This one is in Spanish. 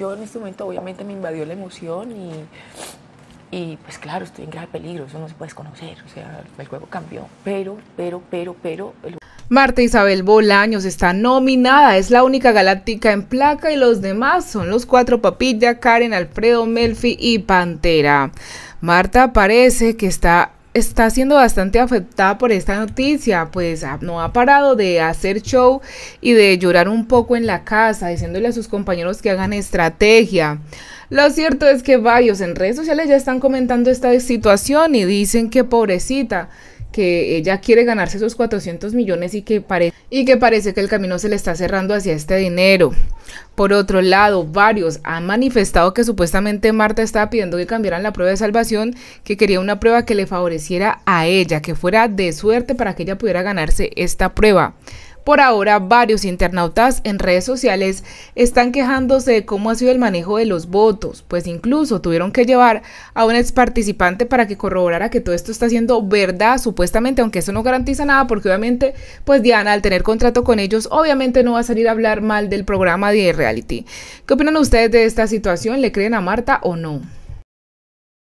yo en este momento obviamente me invadió la emoción y, y pues claro, estoy en grave peligro, eso no se puede conocer o sea, el juego cambió, pero, pero, pero, pero... Marta Isabel Bolaños está nominada, es la única galáctica en placa y los demás son los cuatro papilla, Karen, Alfredo, Melfi y Pantera. Marta parece que está está siendo bastante afectada por esta noticia, pues ah, no ha parado de hacer show y de llorar un poco en la casa, diciéndole a sus compañeros que hagan estrategia. Lo cierto es que varios en redes sociales ya están comentando esta situación y dicen que pobrecita, que ella quiere ganarse esos 400 millones y que, parece, y que parece que el camino se le está cerrando hacia este dinero. Por otro lado, varios han manifestado que supuestamente Marta estaba pidiendo que cambiaran la prueba de salvación, que quería una prueba que le favoreciera a ella, que fuera de suerte para que ella pudiera ganarse esta prueba. Por ahora, varios internautas en redes sociales están quejándose de cómo ha sido el manejo de los votos, pues incluso tuvieron que llevar a un ex participante para que corroborara que todo esto está siendo verdad, supuestamente, aunque eso no garantiza nada, porque obviamente, pues Diana, al tener contrato con ellos, obviamente no va a salir a hablar mal del programa de reality. ¿Qué opinan ustedes de esta situación? ¿Le creen a Marta o no?